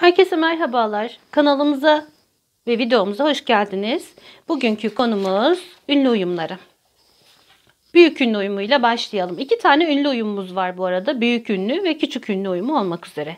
Herkese merhabalar. Kanalımıza ve videomuza hoş geldiniz. Bugünkü konumuz ünlü uyumları. Büyük ünlü uyumuyla başlayalım. İki tane ünlü uyumumuz var bu arada. Büyük ünlü ve küçük ünlü uyumu olmak üzere.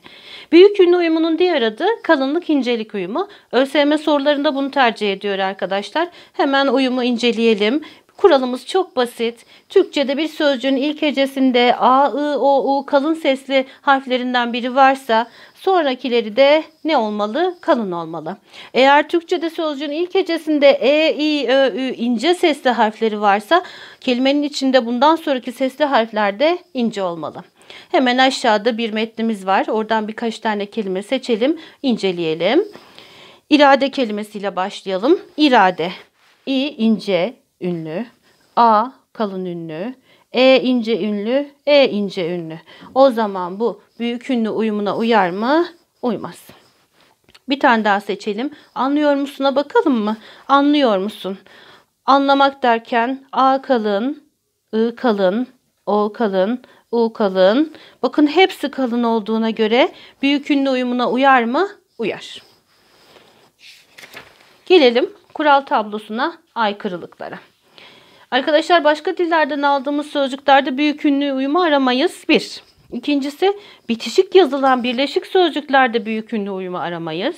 Büyük ünlü uyumunun diğer adı kalınlık incelik uyumu. ÖSYM sorularında bunu tercih ediyor arkadaşlar. Hemen uyumu inceleyelim. Kuralımız çok basit. Türkçe'de bir sözcüğün ilk hecesinde A, I, O, U kalın sesli harflerinden biri varsa Sonrakileri de ne olmalı? Kalın olmalı. Eğer Türkçe'de sözcüğün ilk hecesinde e, i, ö, ü ince sesli harfleri varsa kelimenin içinde bundan sonraki sesli harfler de ince olmalı. Hemen aşağıda bir metnimiz var. Oradan birkaç tane kelime seçelim, inceleyelim. İrade kelimesiyle başlayalım. İrade. İ ince ünlü. A kalın ünlü. E ince ünlü, E ince ünlü. O zaman bu büyük ünlü uyumuna uyar mı? Uymaz. Bir tane daha seçelim. Anlıyor musun'a bakalım mı? Anlıyor musun? Anlamak derken A kalın, I kalın, O kalın, U kalın. Bakın hepsi kalın olduğuna göre büyük ünlü uyumuna uyar mı? Uyar. Gelelim kural tablosuna aykırılıklara. Arkadaşlar başka dillerden aldığımız sözcüklerde büyük ünlü uyumu aramayız. Bir. İkincisi bitişik yazılan birleşik sözcüklerde büyük ünlü uyumu aramayız.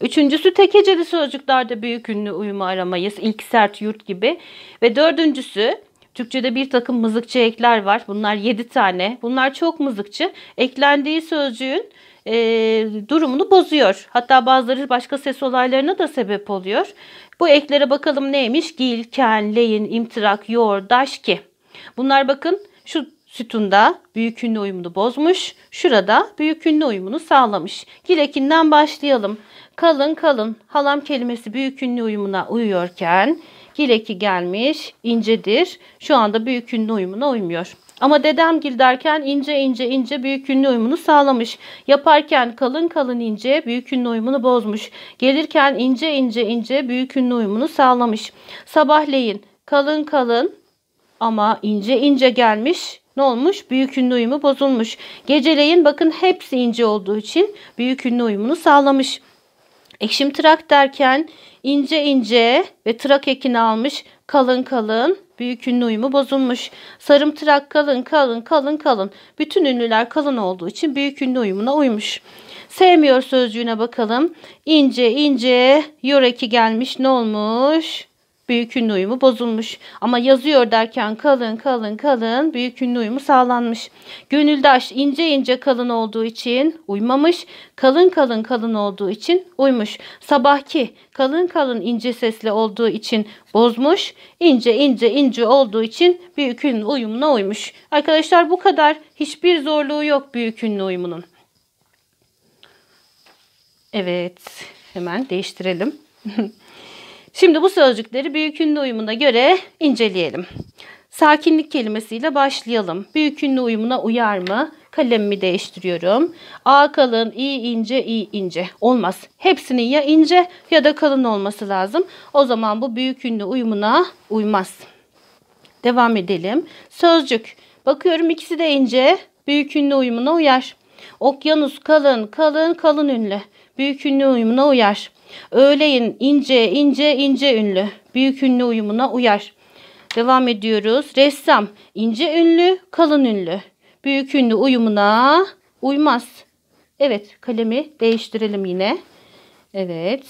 Üçüncüsü tek sözcüklerde büyük ünlü uyumu aramayız. İlk sert yurt gibi. Ve dördüncüsü Türkçe'de bir takım mızıkçı ekler var. Bunlar 7 tane. Bunlar çok mızıkçı. Eklendiği sözcüğün e, durumunu bozuyor. Hatta bazıları başka ses olaylarına da sebep oluyor. Bu eklere bakalım neymiş? Gil, ken, leyin, imtirak, yoğurdaş ki. Bunlar bakın şu sütunda büyük ünlü uyumunu bozmuş. Şurada büyük ünlü uyumunu sağlamış. Gilekinden başlayalım. Kalın kalın halam kelimesi büyük ünlü uyumuna uyuyorken gileki gelmiş incedir. Şu anda büyük ünlü uyumuna uymuyor. Ama dedem derken ince ince ince büyük ünlü uyumunu sağlamış. Yaparken kalın kalın ince büyük ünlü uyumunu bozmuş. Gelirken ince ince ince büyük ünlü uyumunu sağlamış. Sabahleyin kalın kalın ama ince ince gelmiş ne olmuş? Büyük ünlü uyumu bozulmuş. Geceleyin bakın hepsi ince olduğu için büyük ünlü uyumunu sağlamış. Ekşim trak derken ince ince ve trak ekini almış. Kalın kalın Büyük ünlü uyumu bozulmuş. Sarımtırak kalın kalın kalın kalın. Bütün ünlüler kalın olduğu için büyük ünlü uyumuna uymuş. Sevmiyor sözcüğüne bakalım. İnce ince yoreki gelmiş ne olmuş? büyük ünlü uyumu bozulmuş. Ama yazıyor derken kalın kalın kalın büyük ünlü uyumu sağlanmış. Gönüldaş ince ince kalın olduğu için uymamış. Kalın kalın kalın olduğu için uymuş. Sabahki kalın kalın ince sesli olduğu için bozmuş. İnce ince ince olduğu için büyük ünlü uyumuna uymuş. Arkadaşlar bu kadar hiçbir zorluğu yok büyük ünlü uyumunun. Evet hemen değiştirelim. Şimdi bu sözcükleri büyük ünlü uyumuna göre inceleyelim. Sakinlik kelimesiyle başlayalım. Büyük ünlü uyumuna uyar mı? Kalemimi değiştiriyorum. A kalın, i ince, i ince. Olmaz. Hepsinin ya ince ya da kalın olması lazım. O zaman bu büyük ünlü uyumuna uymaz. Devam edelim. Sözcük. Bakıyorum ikisi de ince. Büyük ünlü uyumuna uyar. Okyanus kalın, kalın, kalın ünlü. Büyük ünlü uyumuna uyar. Öğleyin ince ince ince ünlü. Büyük ünlü uyumuna uyar. Devam ediyoruz. Ressam ince ünlü, kalın ünlü. Büyük ünlü uyumuna uymaz. Evet, kalemi değiştirelim yine. Evet.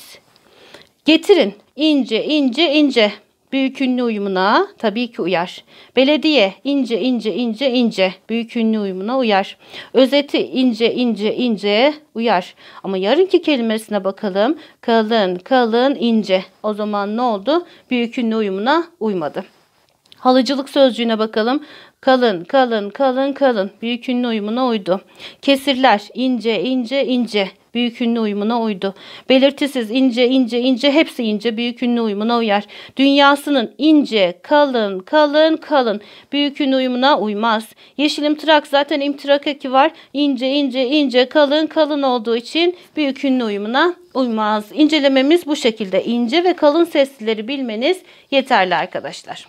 Getirin. ince ince ince büyük ünlü uyumuna tabii ki uyar. Belediye ince ince ince ince büyük ünlü uyumuna uyar. Özeti ince ince ince uyar. Ama yarınki kelimesine bakalım. Kalın kalın ince. O zaman ne oldu? Büyük ünlü uyumuna uymadı. Halıcılık sözcüğüne bakalım. Kalın, kalın, kalın, kalın. Büyük ünlü uyumuna uydu. Kesirler ince, ince, ince. Büyük ünlü uyumuna uydu. Belirtisiz ince, ince, ince. Hepsi ince. Büyük ünlü uyumuna uyar. Dünyasının ince, kalın, kalın, kalın. Büyük ünlü uyumuna uymaz. Yeşil imtirak zaten imtirak eki var. İnce, ince, ince, kalın, kalın olduğu için büyük ünlü uyumuna uymaz. İncelememiz bu şekilde. İnce ve kalın seslileri bilmeniz yeterli arkadaşlar.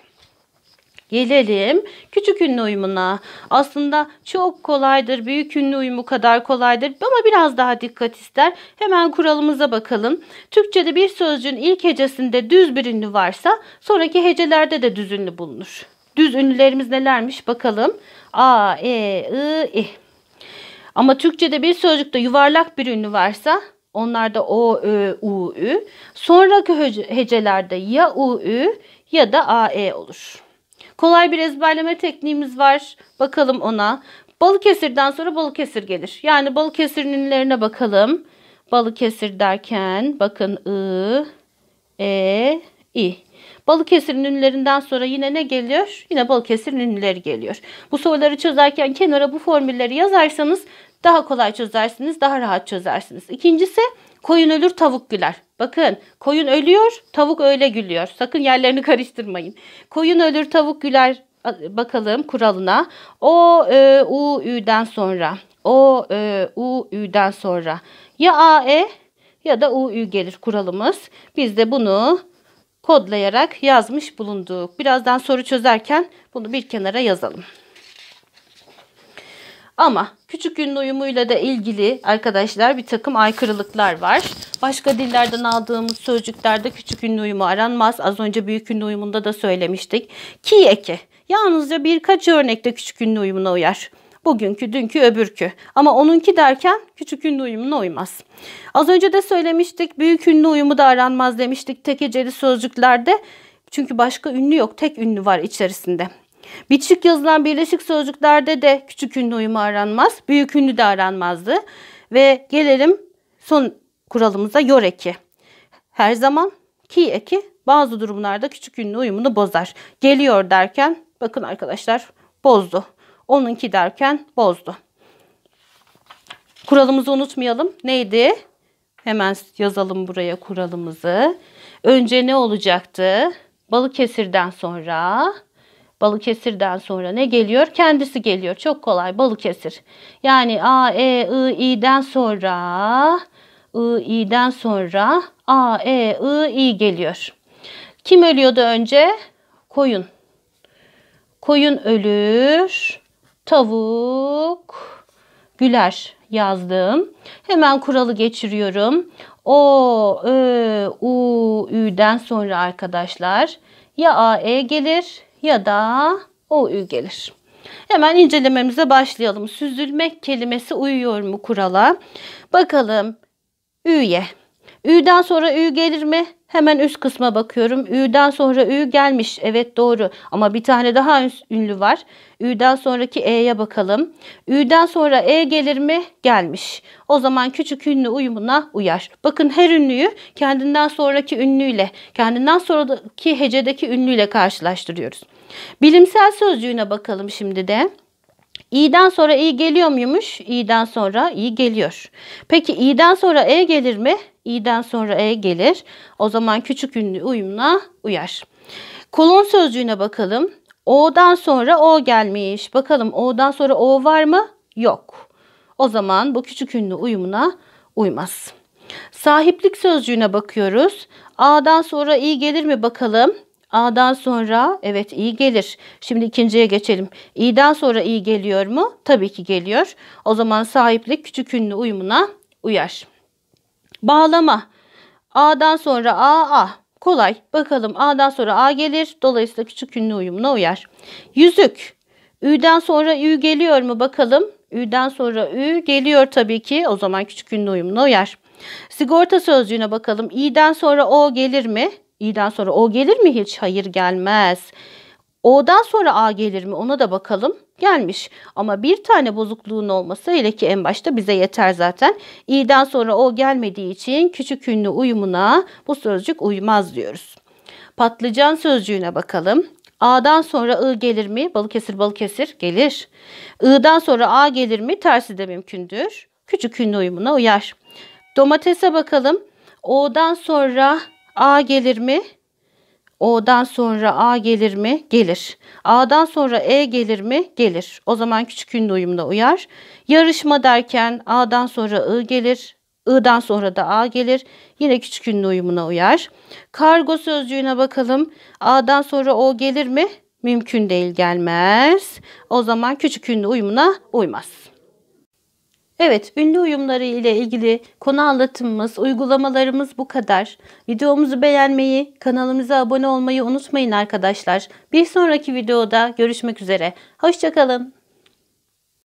Gelelim küçük ünlü uyumuna. Aslında çok kolaydır. Büyük ünlü uyumu kadar kolaydır ama biraz daha dikkat ister. Hemen kuralımıza bakalım. Türkçede bir sözcüğün ilk hecesinde düz bir ünlü varsa sonraki hecelerde de düz ünlü bulunur. Düz ünlülerimiz nelermiş bakalım. A, E, I, I. Ama Türkçede bir sözcükte yuvarlak bir ünlü varsa onlar da O, Ö, U, Ü. Sonraki hecelerde ya U, Ü ya da A, E olur. Kolay bir ezberleme tekniğimiz var. Bakalım ona. Balıkesir'den sonra Balıkesir gelir. Yani Balıkesir'in ünlerine bakalım. Balıkesir derken bakın i e, i. Balıkesir'in ünlerinden sonra yine ne geliyor? Yine Balıkesir'in ünleri geliyor. Bu soruları çözerken kenara bu formülleri yazarsanız daha kolay çözersiniz, daha rahat çözersiniz. İkincisi Koyun ölür tavuk güler. Bakın koyun ölüyor tavuk öyle gülüyor. Sakın yerlerini karıştırmayın. Koyun ölür tavuk güler bakalım kuralına. O, e, U, Ü'den sonra. O, e, U, Ü'den sonra. Ya A, E ya da U, Ü gelir kuralımız. Biz de bunu kodlayarak yazmış bulunduk. Birazdan soru çözerken bunu bir kenara yazalım. Ama küçük günün uyumuyla da ilgili arkadaşlar bir takım aykırılıklar var. Başka dillerden aldığımız sözcüklerde küçük ünlü uyumu aranmaz. Az önce büyük ünlü uyumunda da söylemiştik. Ki eki yalnızca birkaç örnekte küçük ünlü uyumuna uyar bugünkü, dünkü, öbürkü. Ama onunki derken küçük ünlü uyumuna uymaz. Az önce de söylemiştik büyük ünlü uyumu da aranmaz demiştik tek eceli sözcüklerde. Çünkü başka ünlü yok tek ünlü var içerisinde. Bitişik yazılan birleşik sözcüklerde de küçük ünlü uyumu aranmaz, büyük ünlü de aranmazdı. Ve gelelim son kuralımıza yoreki. Her zaman ki eki bazı durumlarda küçük ünlü uyumunu bozar. Geliyor derken bakın arkadaşlar bozdu. Onunki derken bozdu. Kuralımızı unutmayalım. Neydi? Hemen yazalım buraya kuralımızı. Önce ne olacaktı? Balıkesir'den sonra Balıkesir'den sonra ne geliyor? Kendisi geliyor. Çok kolay Balıkesir. Yani A, E, I, i'den sonra I, i'den sonra A, E, I, i geliyor. Kim ölüyordu önce? Koyun. Koyun ölür, tavuk güler yazdım. Hemen kuralı geçiriyorum. O, Ö, U, Ü'den sonra arkadaşlar ya A, E gelir ya da OÜ gelir. Hemen incelememize başlayalım. Süzülmek kelimesi uyuyor mu kurala? Bakalım. Üye. Ü'den sonra ü gelir mi? Hemen üst kısma bakıyorum. Ü'den sonra Ü gelmiş. Evet doğru. Ama bir tane daha ünlü var. Ü'den sonraki E'ye bakalım. Ü'den sonra E gelir mi? Gelmiş. O zaman küçük ünlü uyumuna uyar. Bakın her ünlüyü kendinden sonraki ünlüyle, kendinden sonraki hecedeki ünlüyle karşılaştırıyoruz. Bilimsel sözcüğüne bakalım şimdi de. İ'den sonra i geliyor muymuş? İ'den sonra i geliyor. Peki İ'den sonra e gelir mi? İ'den sonra e gelir. O zaman küçük ünlü uyumuna uyar. Kolon sözcüğüne bakalım. O'dan sonra o gelmiş. Bakalım o'dan sonra o var mı? Yok. O zaman bu küçük ünlü uyumuna uymaz. Sahiplik sözcüğüne bakıyoruz. A'dan sonra i gelir mi bakalım? A'dan sonra evet iyi gelir. Şimdi ikinciye geçelim. İ'den sonra iyi geliyor mu? Tabii ki geliyor. O zaman sahiplik küçük ünlü uyumuna uyar. Bağlama. A'dan sonra A, A. Kolay. Bakalım A'dan sonra A gelir. Dolayısıyla küçük ünlü uyumuna uyar. Yüzük. Ü'den sonra Ü geliyor mu bakalım. Ü'den sonra Ü geliyor tabii ki. O zaman küçük ünlü uyumuna uyar. Sigorta sözcüğüne bakalım. İ'den sonra O gelir mi? İ'den sonra O gelir mi hiç? Hayır gelmez. O'dan sonra A gelir mi? Ona da bakalım. Gelmiş. Ama bir tane bozukluğun olması hele ki en başta bize yeter zaten. İ'den sonra O gelmediği için küçük ünlü uyumuna bu sözcük uymaz diyoruz. Patlıcan sözcüğüne bakalım. A'dan sonra I gelir mi? Balıkesir Balıkesir gelir. I'dan sonra A gelir mi? Tersi de mümkündür. Küçük ünlü uyumuna uyar. Domatese bakalım. O'dan sonra A gelir mi? O'dan sonra A gelir mi? Gelir. A'dan sonra E gelir mi? Gelir. O zaman küçük ünlü uyumuna uyar. Yarışma derken A'dan sonra I gelir. I'dan sonra da A gelir. Yine küçük ünlü uyumuna uyar. Kargo sözcüğüne bakalım. A'dan sonra O gelir mi? Mümkün değil gelmez. O zaman küçük ünlü uyumuna uymaz. Evet, ünlü uyumları ile ilgili konu anlatımımız, uygulamalarımız bu kadar. Videomuzu beğenmeyi, kanalımıza abone olmayı unutmayın arkadaşlar. Bir sonraki videoda görüşmek üzere. Hoşçakalın.